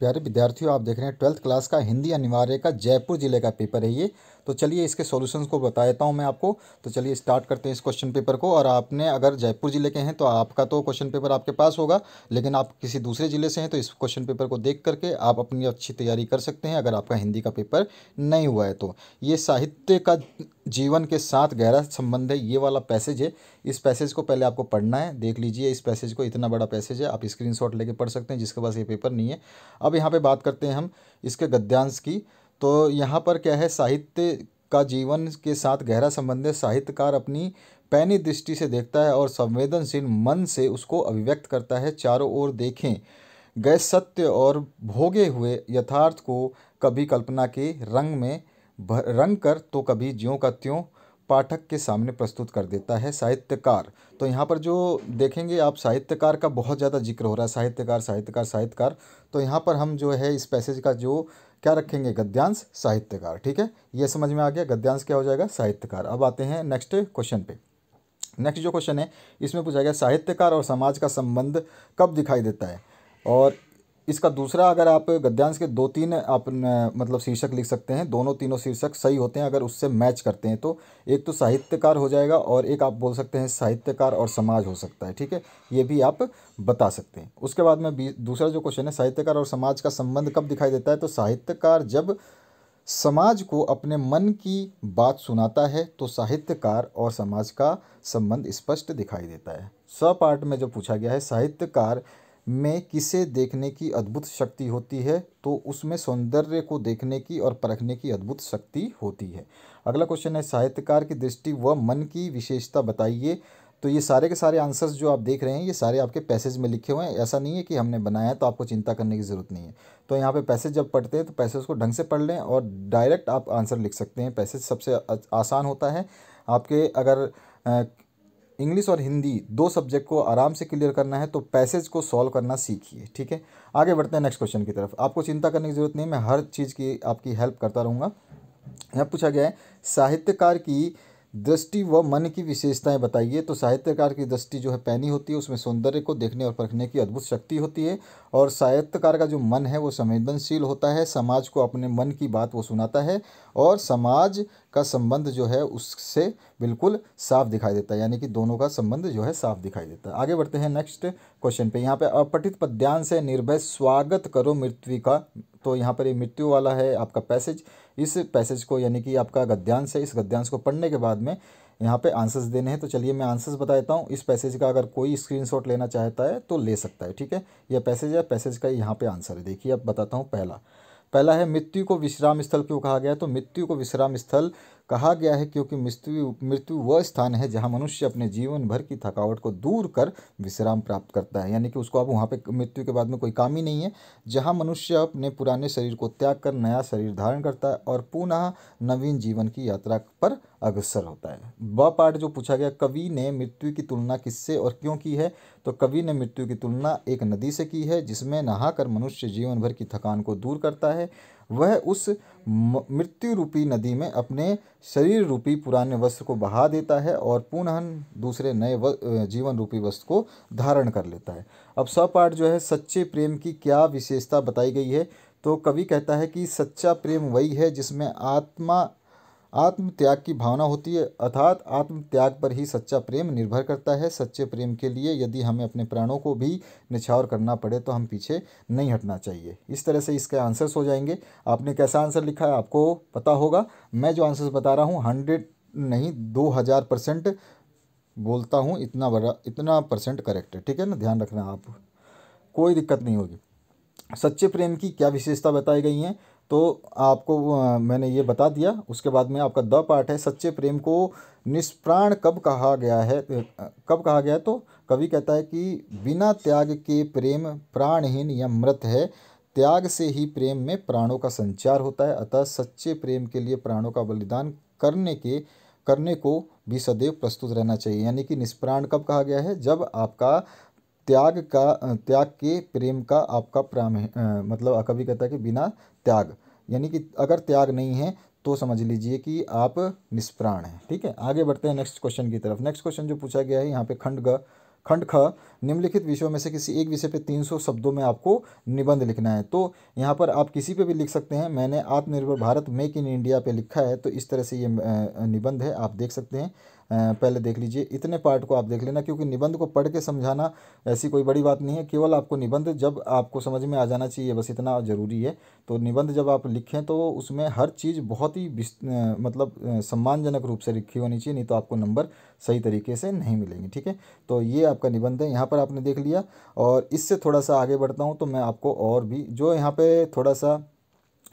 प्यारे विद्यार्थियों आप देख रहे हैं ट्वेल्थ क्लास का हिंदी अनिवार्य का जयपुर ज़िले का पेपर है ये तो चलिए इसके सॉल्यूशंस को बता देता हूँ मैं आपको तो चलिए स्टार्ट करते हैं इस क्वेश्चन पेपर को और आपने अगर जयपुर ज़िले के हैं तो आपका तो क्वेश्चन पेपर आपके पास होगा लेकिन आप किसी दूसरे ज़िले से हैं तो इस क्वेश्चन पेपर को देख करके आप अपनी अच्छी तैयारी कर सकते हैं अगर आपका हिंदी का पेपर नहीं हुआ है तो ये साहित्य का जीवन के साथ गहरा संबंध है ये वाला पैसेज है इस पैसेज को पहले आपको पढ़ना है देख लीजिए इस पैसेज को इतना बड़ा पैसेज है आप स्क्रीनशॉट लेके पढ़ सकते हैं जिसके पास ये पेपर नहीं है अब यहाँ पे बात करते हैं हम इसके गद्यांश की तो यहाँ पर क्या है साहित्य का जीवन के साथ गहरा संबंध है साहित्यकार अपनी पैनी दृष्टि से देखता है और संवेदनशील मन से उसको अभिव्यक्त करता है चारों ओर देखें गए सत्य और भोगे हुए यथार्थ को कभी कल्पना के रंग में रंग कर तो कभी ज्यों का त्यों पाठक के सामने प्रस्तुत कर देता है साहित्यकार तो यहाँ पर जो देखेंगे आप साहित्यकार का बहुत ज़्यादा जिक्र हो रहा है साहित्यकार साहित्यकार साहित्यकार तो यहाँ पर हम जो है इस पैसेज का जो क्या रखेंगे गद्यांश साहित्यकार ठीक है ये समझ में आ गया गद्यांश क्या हो जाएगा साहित्यकार अब आते हैं नेक्स्ट क्वेश्चन पे नेक्स्ट जो क्वेश्चन है इसमें पूछा गया साहित्यकार और समाज का संबंध कब दिखाई देता है और इसका दूसरा अगर आप गद्यांश के दो तीन आप मतलब शीर्षक लिख सकते हैं दोनों तीनों शीर्षक सही होते हैं अगर उससे मैच करते हैं तो एक तो साहित्यकार हो जाएगा और एक आप बोल सकते हैं साहित्यकार और समाज हो सकता है ठीक है ये भी आप बता सकते हैं उसके बाद में दूसरा जो क्वेश्चन है साहित्यकार और समाज का संबंध कब दिखाई देता है तो साहित्यकार जब समाज को अपने मन की बात सुनाता है तो साहित्यकार और समाज का संबंध स्पष्ट दिखाई देता है स पार्ट में जो पूछा गया है साहित्यकार में किसे देखने की अद्भुत शक्ति होती है तो उसमें सौंदर्य को देखने की और परखने की अद्भुत शक्ति होती है अगला क्वेश्चन है साहित्यकार की दृष्टि व मन की विशेषता बताइए तो ये सारे के सारे आंसर्स जो आप देख रहे हैं ये सारे आपके पैसेज में लिखे हुए हैं ऐसा नहीं है कि हमने बनाया तो आपको चिंता करने की ज़रूरत नहीं है तो यहाँ पे पैसेज जब पढ़ते हैं तो पैसेज को ढंग से पढ़ लें और डायरेक्ट आप आंसर लिख सकते हैं पैसेज सबसे आसान होता है आपके अगर इंग्लिश और हिंदी दो सब्जेक्ट को आराम से क्लियर करना है तो पैसेज को सॉल्व करना सीखिए ठीक है आगे बढ़ते हैं नेक्स्ट क्वेश्चन की तरफ आपको चिंता करने की जरूरत नहीं मैं हर चीज़ की आपकी हेल्प करता रहूँगा यहाँ पूछा गया है साहित्यकार की दृष्टि व मन की विशेषताएं बताइए तो साहित्यकार की दृष्टि जो है पैनी होती है उसमें सौंदर्य को देखने और परखने की अद्भुत शक्ति होती है और साहित्यकार का जो मन है वो संवेदनशील होता है समाज को अपने मन की बात वो सुनाता है और समाज का संबंध जो है उससे बिल्कुल साफ दिखाई देता है यानी कि दोनों का संबंध जो है साफ दिखाई देता है आगे बढ़ते हैं नेक्स्ट क्वेश्चन पे यहाँ पे अपठित पद्यांश है निर्भय स्वागत करो मृत्यु का तो यहाँ पर ये मृत्यु वाला है आपका पैसेज इस पैसेज को यानी कि आपका गद्यांश है इस गद्यांश को पढ़ने के बाद में यहाँ पे आंसर्स देने हैं तो चलिए मैं आंसर्स बता देता हूँ इस पैसेज का अगर कोई स्क्रीनशॉट लेना चाहता है तो ले सकता है ठीक है यह पैसेज है पैसेज का यहाँ पे आंसर है देखिए अब बताता हूँ पहला पहला है मृत्यु को विश्राम स्थल क्यों कहा गया तो मृत्यु को विश्राम स्थल कहा गया है क्योंकि मृत्यु मृत्यु वह स्थान है जहाँ मनुष्य अपने जीवन भर की थकावट को दूर कर विश्राम प्राप्त करता है यानी कि उसको अब वहाँ पे मृत्यु के बाद में कोई काम ही नहीं है जहाँ मनुष्य अपने पुराने शरीर को त्याग कर नया शरीर धारण करता है और पुनः नवीन जीवन की यात्रा पर अग्रसर होता है ब पार्ट जो पूछा गया कवि ने मृत्यु की तुलना किससे और क्यों की है तो कवि ने मृत्यु की तुलना एक नदी से की है जिसमें नहाकर मनुष्य जीवन भर की थकान को दूर करता है वह उस मृत्यु रूपी नदी में अपने शरीर रूपी पुराने वस्त्र को बहा देता है और पुनः दूसरे नए जीवन रूपी वस्त्र को धारण कर लेता है अब पार्ट जो है सच्चे प्रेम की क्या विशेषता बताई गई है तो कवि कहता है कि सच्चा प्रेम वही है जिसमें आत्मा आत्मत्याग की भावना होती है अर्थात आत्मत्याग पर ही सच्चा प्रेम निर्भर करता है सच्चे प्रेम के लिए यदि हमें अपने प्राणों को भी निछावर करना पड़े तो हम पीछे नहीं हटना चाहिए इस तरह से इसके आंसर्स हो जाएंगे आपने कैसा आंसर लिखा है आपको पता होगा मैं जो आंसर्स बता रहा हूँ हंड्रेड नहीं दो हज़ार परसेंट बोलता हूँ इतना बड़ा इतना परसेंट करेक्ट है ठीक है ना ध्यान रखना आप कोई दिक्कत नहीं होगी सच्चे प्रेम की क्या विशेषता बताई गई हैं तो आपको मैंने ये बता दिया उसके बाद में आपका द पार्ट है सच्चे प्रेम को निष्प्राण कब कहा गया है कब कहा गया है तो कवि कहता है कि बिना त्याग के प्रेम प्राणहीन या मृत है त्याग से ही प्रेम में प्राणों का संचार होता है अतः सच्चे प्रेम के लिए प्राणों का बलिदान करने के करने को भी सदैव प्रस्तुत रहना चाहिए यानी कि निष्प्राण कब कहा गया है जब आपका त्याग का त्याग के प्रेम का आपका प्राम है मतलब कवि कहता है कि बिना त्याग यानी कि अगर त्याग नहीं है तो समझ लीजिए कि आप निष्प्राण हैं ठीक है आगे बढ़ते हैं नेक्स्ट क्वेश्चन की तरफ नेक्स्ट क्वेश्चन जो पूछा गया है यहाँ पे खंड ग खंड ख निम्नलिखित विषयों में से किसी एक विषय पे 300 शब्दों में आपको निबंध लिखना है तो यहाँ पर आप किसी पे भी लिख सकते हैं मैंने आत्मनिर्भर भारत मेक इन इंडिया पे लिखा है तो इस तरह से ये निबंध है आप देख सकते हैं पहले देख लीजिए इतने पार्ट को आप देख लेना क्योंकि निबंध को पढ़ के समझाना ऐसी कोई बड़ी बात नहीं है केवल आपको निबंध जब आपको समझ में आ जाना चाहिए बस इतना ज़रूरी है तो निबंध जब आप लिखें तो उसमें हर चीज़ बहुत ही मतलब सम्मानजनक रूप से लिखी होनी चाहिए नहीं तो आपको नंबर सही तरीके से नहीं मिलेंगे ठीक है तो ये आपका निबंध है यहाँ पर आपने देख लिया और इससे थोड़ा सा आगे बढ़ता हूँ तो मैं आपको और भी जो यहाँ पर थोड़ा सा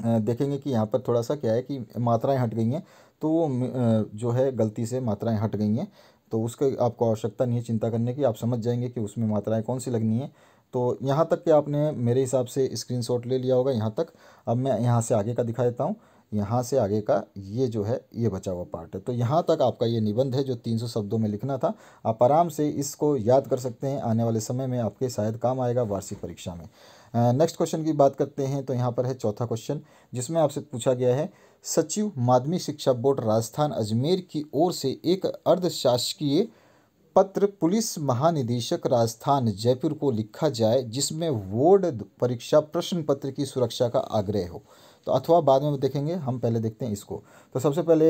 देखेंगे कि यहाँ पर थोड़ा सा क्या है कि मात्राएं हट गई हैं तो वो जो है गलती से मात्राएं हट गई हैं तो उसके आपको आवश्यकता नहीं है चिंता करने की आप समझ जाएंगे कि उसमें मात्राएं कौन सी लगनी है तो यहाँ तक कि आपने मेरे हिसाब से स्क्रीनशॉट ले लिया होगा यहाँ तक अब मैं यहाँ से आगे का दिखा देता हूँ यहाँ से आगे का ये जो है ये बचा हुआ पार्ट है तो यहाँ तक आपका ये निबंध है जो 300 शब्दों में लिखना था आप आराम से इसको याद कर सकते हैं आने वाले समय में आपके शायद काम आएगा वार्षिक परीक्षा में नेक्स्ट क्वेश्चन की बात करते हैं तो यहाँ पर है चौथा क्वेश्चन जिसमें आपसे पूछा गया है सचिव माध्यमिक शिक्षा बोर्ड राजस्थान अजमेर की ओर से एक अर्धशासकीय पत्र पुलिस महानिदेशक राजस्थान जयपुर को लिखा जाए जिसमें बोर्ड परीक्षा प्रश्न पत्र की सुरक्षा का आग्रह हो तो अथवा बाद में देखेंगे हम पहले देखते हैं इसको तो सबसे पहले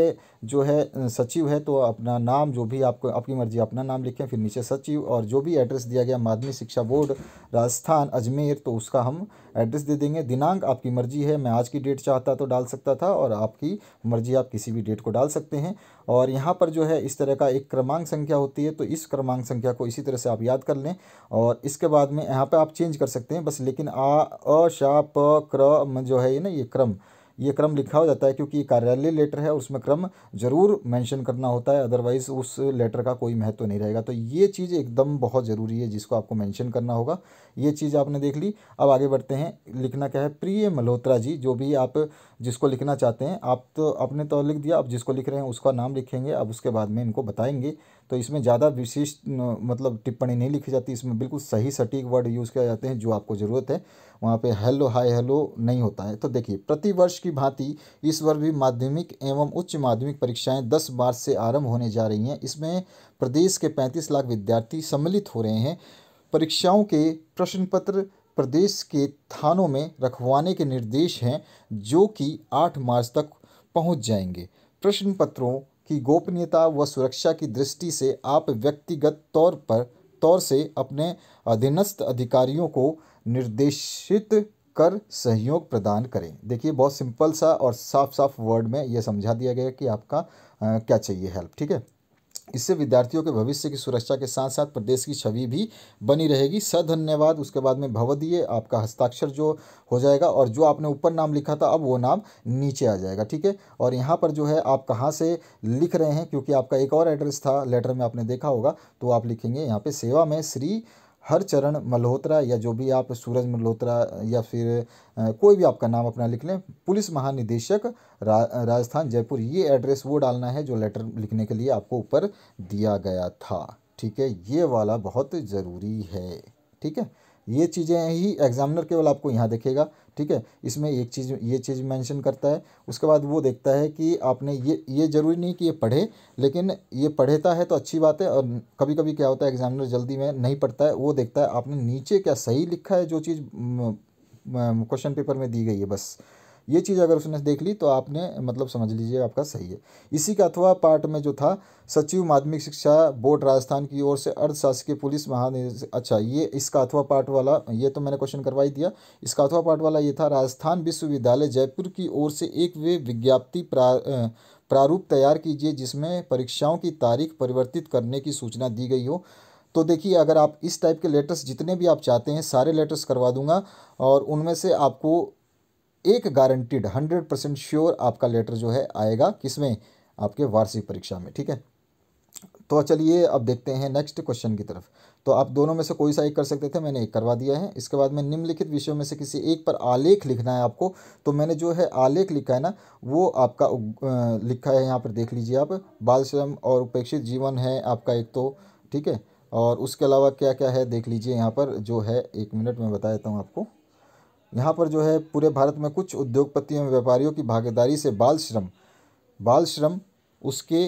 जो है सचिव है तो अपना नाम जो भी आपको आपकी मर्जी अपना नाम लिखें फिर नीचे सचिव और जो भी एड्रेस दिया गया माध्यमिक शिक्षा बोर्ड राजस्थान अजमेर तो उसका हम एड्रेस दे देंगे दिनांक आपकी मर्जी है मैं आज की डेट चाहता तो डाल सकता था और आपकी मर्जी आप किसी भी डेट को डाल सकते हैं और यहाँ पर जो है इस तरह का एक क्रमांक संख्या होती है तो इस क्रमांक संख्या को इसी तरह से आप याद कर लें और इसके बाद में यहाँ पर आप चेंज कर सकते हैं बस लेकिन आ अ शा प जो है ये ना ये क्रम ये क्रम लिखा हो जाता है क्योंकि ये कार्यालय लेटर है उसमें क्रम ज़रूर मेंशन करना होता है अदरवाइज़ उस लेटर का कोई महत्व तो नहीं रहेगा तो ये चीज़ एकदम बहुत ज़रूरी है जिसको आपको मेंशन करना होगा ये चीज़ आपने देख ली अब आगे बढ़ते हैं लिखना क्या है प्रिय मल्होत्रा जी जो भी आप जिसको लिखना चाहते हैं आप तो आपने तो लिख दिया अब जिसको लिख रहे हैं उसका नाम लिखेंगे अब उसके बाद में इनको बताएंगे तो इसमें ज़्यादा विशेष मतलब टिप्पणी नहीं लिखी जाती इसमें बिल्कुल सही सटीक वर्ड यूज़ किया जाते हैं जो आपको ज़रूरत है वहाँ पे हेलो हाय हेलो नहीं होता है तो देखिए प्रतिवर्ष की भांति इस वर्ष भी माध्यमिक एवं उच्च माध्यमिक परीक्षाएं 10 मार्च से आरंभ होने जा रही हैं इसमें प्रदेश के 35 लाख विद्यार्थी सम्मिलित हो रहे हैं परीक्षाओं के प्रश्न पत्र प्रदेश के थानों में रखवाने के निर्देश हैं जो कि आठ मार्च तक पहुँच जाएंगे प्रश्न पत्रों कि गोपनीयता व सुरक्षा की दृष्टि से आप व्यक्तिगत तौर पर तौर से अपने अधीनस्थ अधिकारियों को निर्देशित कर सहयोग प्रदान करें देखिए बहुत सिंपल सा और साफ साफ वर्ड में ये समझा दिया गया कि आपका आ, क्या चाहिए हेल्प ठीक है इससे विद्यार्थियों के भविष्य की सुरक्षा के साथ साथ प्रदेश की छवि भी बनी रहेगी सधन्यवाद उसके बाद में भवदीय आपका हस्ताक्षर जो हो जाएगा और जो आपने ऊपर नाम लिखा था अब वो नाम नीचे आ जाएगा ठीक है और यहाँ पर जो है आप कहाँ से लिख रहे हैं क्योंकि आपका एक और एड्रेस था लेटर में आपने देखा होगा तो आप लिखेंगे यहाँ पर सेवा में श्री हर चरण मल्होत्रा या जो भी आप सूरज मल्होत्रा या फिर कोई भी आपका नाम अपना लिख लें पुलिस महानिदेशक रा, राजस्थान जयपुर ये एड्रेस वो डालना है जो लेटर लिखने के लिए आपको ऊपर दिया गया था ठीक है ये वाला बहुत ज़रूरी है ठीक है ये चीज़ें ही एग्जामिनर केवल आपको यहाँ देखेगा ठीक है इसमें एक चीज़ ये चीज़ मेंशन करता है उसके बाद वो देखता है कि आपने ये ये ज़रूरी नहीं कि ये पढ़े लेकिन ये पढ़ेता है तो अच्छी बात है और कभी कभी क्या होता है एग्जामिनर जल्दी में नहीं पढ़ता है वो देखता है आपने नीचे क्या सही लिखा है जो चीज़ क्वेश्चन पेपर में दी गई है बस ये चीज़ अगर उसने देख ली तो आपने मतलब समझ लीजिए आपका सही है इसी का अथवा पार्ट में जो था सचिव माध्यमिक शिक्षा बोर्ड राजस्थान की ओर से अर्धशासकीय पुलिस महानिदेशक अच्छा ये इसका अथवा पार्ट वाला ये तो मैंने क्वेश्चन करवाई दिया इसका अथवा पार्ट वाला ये था राजस्थान विश्वविद्यालय जयपुर की ओर से एक वे विज्ञप्ति प्रा प्रारूप तैयार कीजिए जिसमें परीक्षाओं की तारीख परिवर्तित करने की सूचना दी गई हो तो देखिए अगर आप इस टाइप के लेटर्स जितने भी आप चाहते हैं सारे लेटर्स करवा दूंगा और उनमें से आपको एक गारंटीड हंड्रेड परसेंट श्योर आपका लेटर जो है आएगा किसमें आपके वार्षिक परीक्षा में ठीक है तो चलिए अब देखते हैं नेक्स्ट क्वेश्चन की तरफ तो आप दोनों में से कोई सा एक कर सकते थे मैंने एक करवा दिया है इसके बाद में निम्नलिखित विषयों में से किसी एक पर आलेख लिखना है आपको तो मैंने जो है आलेख लिखा है ना वो आपका लिखा है यहाँ पर देख लीजिए आप बाल श्रम और उपेक्षित जीवन है आपका एक तो ठीक है और उसके अलावा क्या क्या है देख लीजिए यहाँ पर जो है एक मिनट में बता देता हूँ आपको यहाँ पर जो है पूरे भारत में कुछ उद्योगपतियों एवं व्यापारियों की भागीदारी से बाल श्रम बाल श्रम उसके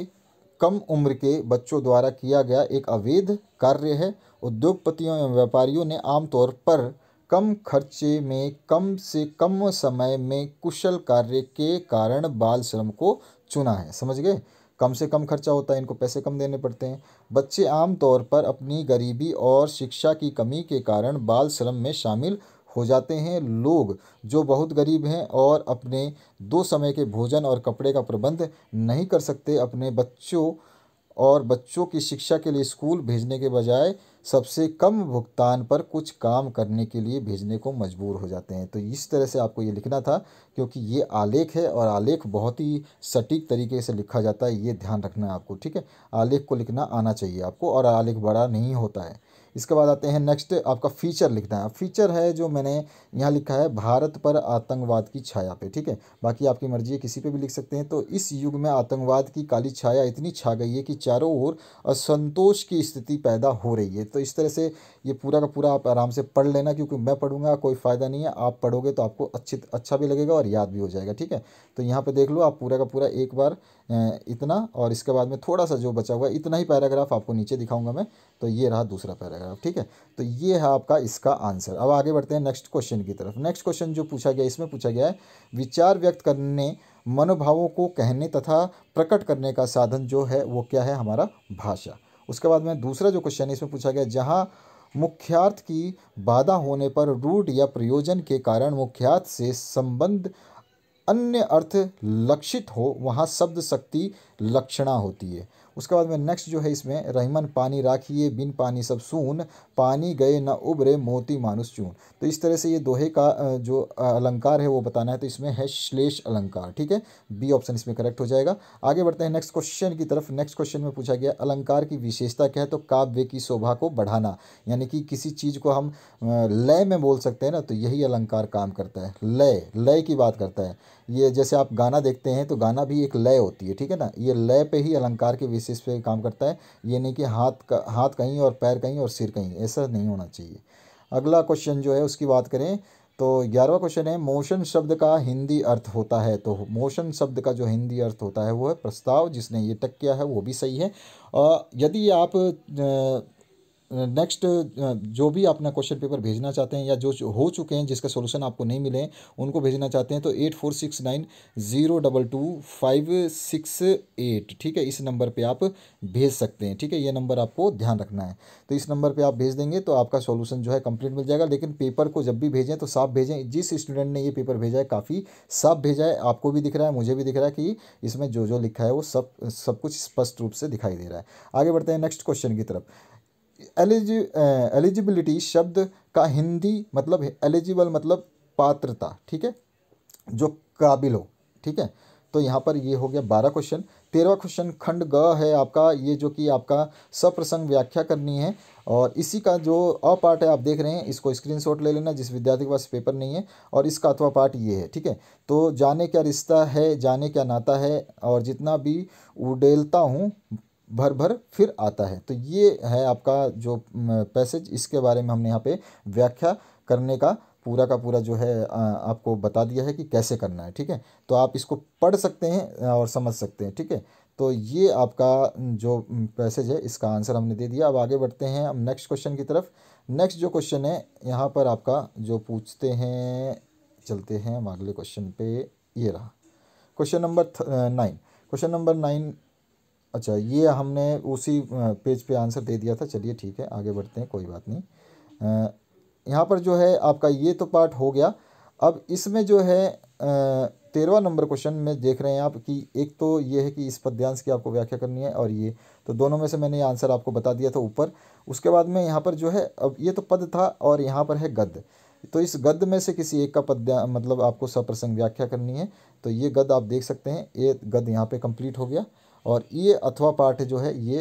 कम उम्र के बच्चों द्वारा किया गया एक अवैध कार्य है उद्योगपतियों एवं व्यापारियों ने आमतौर पर कम खर्चे में कम से कम समय में कुशल कार्य के कारण बाल श्रम को चुना है समझ गए कम से कम खर्चा होता है इनको पैसे कम देने पड़ते हैं बच्चे आमतौर पर अपनी गरीबी और शिक्षा की कमी के कारण बाल श्रम में शामिल हो जाते हैं लोग जो बहुत गरीब हैं और अपने दो समय के भोजन और कपड़े का प्रबंध नहीं कर सकते अपने बच्चों और बच्चों की शिक्षा के लिए स्कूल भेजने के बजाय सबसे कम भुगतान पर कुछ काम करने के लिए भेजने को मजबूर हो जाते हैं तो इस तरह से आपको ये लिखना था क्योंकि ये आलेख है और आलेख बहुत ही सटीक तरीके से लिखा जाता है ये ध्यान रखना है आपको ठीक है आलेख को लिखना आना चाहिए आपको और आलेख बड़ा नहीं होता है इसके बाद आते हैं नेक्स्ट आपका फीचर लिखना है फीचर है जो मैंने यहाँ लिखा है भारत पर आतंकवाद की छाया पे ठीक है बाकी आपकी मर्जी है किसी पे भी लिख सकते हैं तो इस युग में आतंकवाद की काली छाया इतनी छा गई है कि चारों ओर असंतोष की स्थिति पैदा हो रही है तो इस तरह से ये पूरा का पूरा आप आराम से पढ़ लेना क्योंकि मैं पढ़ूंगा कोई फ़ायदा नहीं है आप पढ़ोगे तो आपको अच्छी अच्छा भी लगेगा और याद भी हो जाएगा ठीक है तो यहाँ पर देख लो आप पूरा का पूरा एक बार इतना और इसके बाद में थोड़ा सा जो बचा हुआ इतना ही पैराग्राफ आपको नीचे दिखाऊंगा मैं तो ये रहा दूसरा पैराग्राफ तरफ ठीक है तो ये है आपका इसका आंसर अब आगे बढ़ते हैं नेक्स्ट क्वेश्चन की तरफ नेक्स्ट क्वेश्चन जो पूछा गया इसमें पूछा गया है विचार व्यक्त करने मनोभावों को कहने तथा प्रकट करने का साधन जो है वो क्या है हमारा भाषा उसके बाद में दूसरा जो क्वेश्चन है इसमें पूछा गया जहाँ मुख्यार्थ की बाधा होने पर रूढ़ या प्रयोजन के कारण मुख्यार्थ से संबंध अन्य अर्थ लक्षित हो वहाँ शब्द शक्ति लक्षणा होती है उसके बाद में नेक्स्ट जो है इसमें रहीमन पानी राखिए बिन पानी सब सून पानी गए न उबरे मोती मानुस चून तो इस तरह से ये दोहे का जो अलंकार है वो बताना है तो इसमें है श्लेष अलंकार ठीक है बी ऑप्शन इसमें करेक्ट हो जाएगा आगे बढ़ते हैं नेक्स्ट क्वेश्चन की तरफ नेक्स्ट क्वेश्चन में पूछा गया अलंकार की विशेषता क्या है तो काव्य की शोभा को बढ़ाना यानी कि किसी चीज़ को हम लय में बोल सकते हैं ना तो यही अलंकार काम करता है लय लय की बात करता है ये जैसे आप गाना देखते हैं तो गाना भी एक लय होती है ठीक है ना ये लय पे ही अलंकार के विशेष पे काम करता है ये नहीं कि हाथ का हाथ कहीं और पैर कहीं और सिर कहीं ऐसा नहीं होना चाहिए अगला क्वेश्चन जो है उसकी बात करें तो ग्यारहवा क्वेश्चन है मोशन शब्द का हिंदी अर्थ होता है तो मोशन शब्द का जो हिंदी अर्थ होता है वो है प्रस्ताव जिसने ये टक किया है वो भी सही है और यदि आप नेक्स्ट जो भी अपना क्वेश्चन पेपर भेजना चाहते हैं या जो हो चुके हैं जिसका सोल्यूशन आपको नहीं मिले उनको भेजना चाहते हैं तो eight four six nine zero double two five six eight ठीक है इस नंबर पे आप भेज सकते हैं ठीक है ये नंबर आपको ध्यान रखना है तो इस नंबर पे आप भेज देंगे तो आपका सोल्यूशन जो है कंप्लीट मिल जाएगा लेकिन पेपर को जब भी भेजें तो साफ भेजें जिस स्टूडेंट ने ये पेपर भेजा है काफ़ी साफ भेजा है आपको भी दिख रहा है मुझे भी दिख रहा है कि इसमें जो जो लिखा है वो सब सब कुछ स्पष्ट रूप से दिखाई दे रहा है आगे बढ़ते हैं नेक्स्ट क्वेश्चन की तरफ एलिज एलिजिबिलिटी शब्द का हिंदी मतलब एलिजिबल मतलब पात्रता ठीक है जो काबिल हो ठीक है तो यहाँ पर ये हो गया बारह क्वेश्चन तेरहवा क्वेश्चन खंड ग है आपका ये जो कि आपका सप्रसंग व्याख्या करनी है और इसी का जो अ पार्ट है आप देख रहे हैं इसको स्क्रीनशॉट ले लेना जिस विद्यार्थी के पास पेपर नहीं है और इसका अथवा पार्ट ये है ठीक है तो जाने क्या रिश्ता है जाने क्या नाता है और जितना भी उडेलता हूँ भर भर फिर आता है तो ये है आपका जो पैसेज इसके बारे में हमने यहाँ पे व्याख्या करने का पूरा का पूरा जो है आपको बता दिया है कि कैसे करना है ठीक है तो आप इसको पढ़ सकते हैं और समझ सकते हैं ठीक है तो ये आपका जो पैसेज है इसका आंसर हमने दे दिया अब आगे बढ़ते हैं अब नेक्स्ट क्वेश्चन की तरफ नेक्स्ट जो क्वेश्चन है यहाँ पर आपका जो पूछते हैं चलते हैं हम अगले क्वेश्चन पे ये रहा question number nine question number nine अच्छा ये हमने उसी पेज पे आंसर दे दिया था चलिए ठीक है आगे बढ़ते हैं कोई बात नहीं यहाँ पर जो है आपका ये तो पार्ट हो गया अब इसमें जो है तेरवा नंबर क्वेश्चन में देख रहे हैं आप कि एक तो ये है कि इस पद्यांश की आपको व्याख्या करनी है और ये तो दोनों में से मैंने आंसर आपको बता दिया था ऊपर उसके बाद में यहाँ पर जो है अब ये तो पद था और यहाँ पर है गद्य तो इस गद्य में से किसी एक का पद्या मतलब आपको सप्रसंग व्याख्या करनी है तो ये गद्य आप देख सकते हैं ये गद्य यहाँ पे कंप्लीट हो गया और ये अथवा पार्ट जो है ये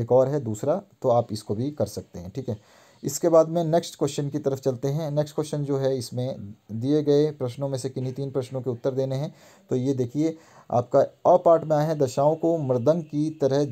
एक और है दूसरा तो आप इसको भी कर सकते हैं ठीक है इसके बाद में नेक्स्ट क्वेश्चन की तरफ चलते हैं नेक्स्ट क्वेश्चन जो है इसमें दिए गए प्रश्नों में से किन्हीं तीन प्रश्नों के उत्तर देने हैं तो ये देखिए आपका अ पार्ट में आया है दशाओं को मृदंग की तरह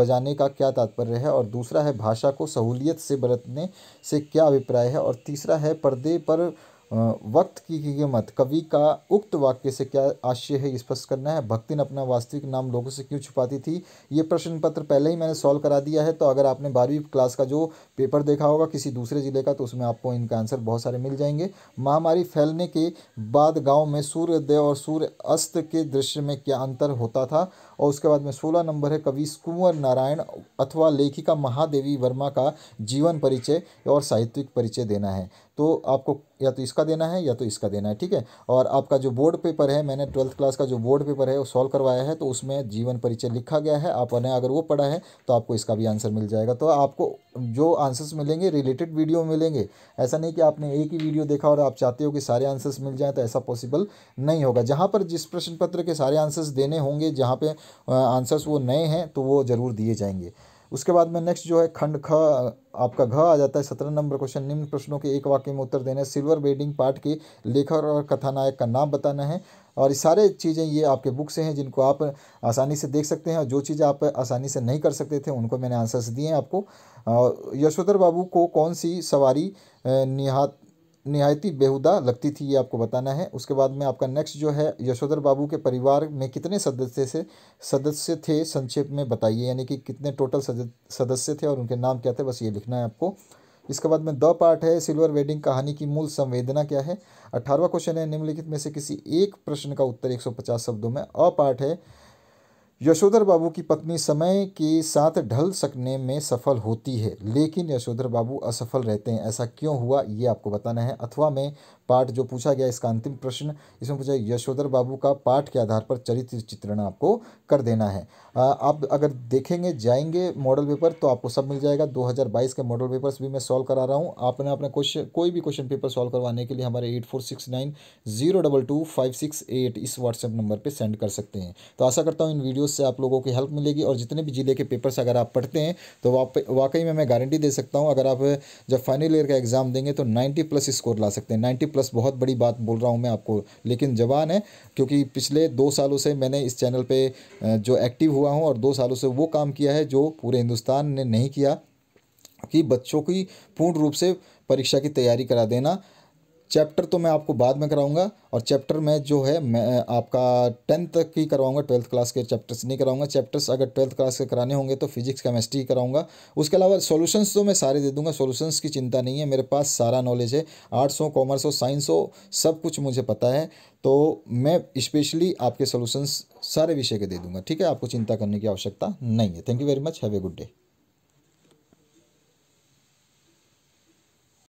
बजाने का क्या तात्पर्य है और दूसरा है भाषा को सहूलियत से बरतने से क्या अभिप्राय है और तीसरा है पर्दे पर वक्त की कीमत कवि का उक्त वाक्य से क्या आशय है स्पष्ट करना है भक्ति ने अपना वास्तविक नाम लोगों से क्यों छुपाती थी ये प्रश्न पत्र पहले ही मैंने सॉल्व करा दिया है तो अगर आपने बारहवीं क्लास का जो पेपर देखा होगा किसी दूसरे ज़िले का तो उसमें आपको इनका आंसर बहुत सारे मिल जाएंगे महामारी फैलने के बाद गाँव में सूर्योदय और सूर्य अस्त के दृश्य में क्या अंतर होता था और उसके बाद में सोलह नंबर है कवि कुंवर नारायण अथवा लेखिका महादेवी वर्मा का जीवन परिचय और साहित्यिक परिचय देना है तो आपको या तो इसका देना है या तो इसका देना है ठीक है और आपका जो बोर्ड पेपर है मैंने ट्वेल्थ क्लास का जो बोर्ड पेपर है वो सॉल्व करवाया है तो उसमें जीवन परिचय लिखा गया है आपने अगर वो पढ़ा है तो आपको इसका भी आंसर मिल जाएगा तो आपको जो आंसर्स मिलेंगे रिलेटेड वीडियो मिलेंगे ऐसा नहीं कि आपने एक ही वीडियो देखा और आप चाहते हो कि सारे आंसर्स मिल जाएँ तो ऐसा पॉसिबल नहीं होगा जहाँ पर जिस प्रश्न पत्र के सारे आंसर्स देने होंगे जहाँ पर आंसर्स वो नए हैं तो वो ज़रूर दिए जाएंगे उसके बाद में नेक्स्ट जो है खंड ख आपका घ आ जाता है सत्रह नंबर क्वेश्चन निम्न प्रश्नों के एक वाक्य में उत्तर देना है सिल्वर बेडिंग पार्ट के लेखक और कथानायक का नाम बताना है और ये सारे चीज़ें ये आपके बुक से हैं जिनको आप आसानी से देख सकते हैं और जो चीज़ आप आसानी से नहीं कर सकते थे उनको मैंने आंसर्स दिए हैं आपको यशोधर बाबू को कौन सी सवारी निहात नहायती बेहुदा लगती थी ये आपको बताना है उसके बाद में आपका नेक्स्ट जो है यशोधर बाबू के परिवार में कितने सदस्य से सदस्य थे संक्षेप में बताइए यानी कि कितने टोटल सदस्य थे और उनके नाम क्या थे बस ये लिखना है आपको इसके बाद में द पार्ट है सिल्वर वेडिंग कहानी की मूल संवेदना क्या है अठारहवा क्वेश्चन है निम्नलिखित में से किसी एक प्रश्न का उत्तर एक शब्दों में अ पार्ट है यशोधर बाबू की पत्नी समय के साथ ढल सकने में सफल होती है लेकिन यशोधर बाबू असफल रहते हैं ऐसा क्यों हुआ ये आपको बताना है अथवा मैं पाठ जो पूछा गया इसका अंतिम प्रश्न इसमें पूछा यशोधर बाबू का पाठ के आधार पर चरित्र चित्रण आपको कर देना है आप अगर देखेंगे जाएंगे मॉडल पेपर तो आपको सब मिल जाएगा 2022 के मॉडल पेपर्स भी मैं सॉल्व करा रहा हूँ आपने अपने क्वेश्चन कोई भी क्वेश्चन पेपर सॉल्व करवाने के लिए हमारे eight four six nine zero double two five six eight इस व्हाट्सएप नंबर पर सेंड कर सकते हैं तो आशा करता हूँ इन वीडियोज़ से आप लोगों की हेल्प मिलेगी और जितने भी जिले के पेपर्स अगर आप पढ़ते हैं तो वाकई में मैं गारंटी दे सकता हूँ अगर आप जब फाइनल ईयर का एग्ज़ाम देंगे तो नाइन्टी प्लस स्कोर ला सकते हैं नाइन्टी प्लस बस बहुत बड़ी बात बोल रहा हूँ मैं आपको लेकिन जवान है क्योंकि पिछले दो सालों से मैंने इस चैनल पे जो एक्टिव हुआ हूँ और दो सालों से वो काम किया है जो पूरे हिंदुस्तान ने नहीं किया कि बच्चों की पूर्ण रूप से परीक्षा की तैयारी करा देना चैप्टर तो मैं आपको बाद में कराऊंगा और चैप्टर में जो है मैं आपका टेंथ की कराऊंगा ट्वेल्थ क्लास के चैप्टर्स नहीं कराऊंगा चैप्टर्स अगर ट्वेल्थ क्लास के कराने होंगे तो फिजिक्स केमिस्ट्री कराऊंगा उसके अलावा सॉल्यूशंस तो मैं सारे दे दूंगा सॉल्यूशंस की चिंता नहीं है मेरे पास सारा नॉलेज है आर्ट्स हो कॉमर्स हो साइंस हो सब कुछ मुझे पता है तो मैं स्पेशली आपके सोल्यूशंस सारे विषय के दे दूंगा ठीक है आपको चिंता करने की आवश्यकता नहीं है thank you very much have a good day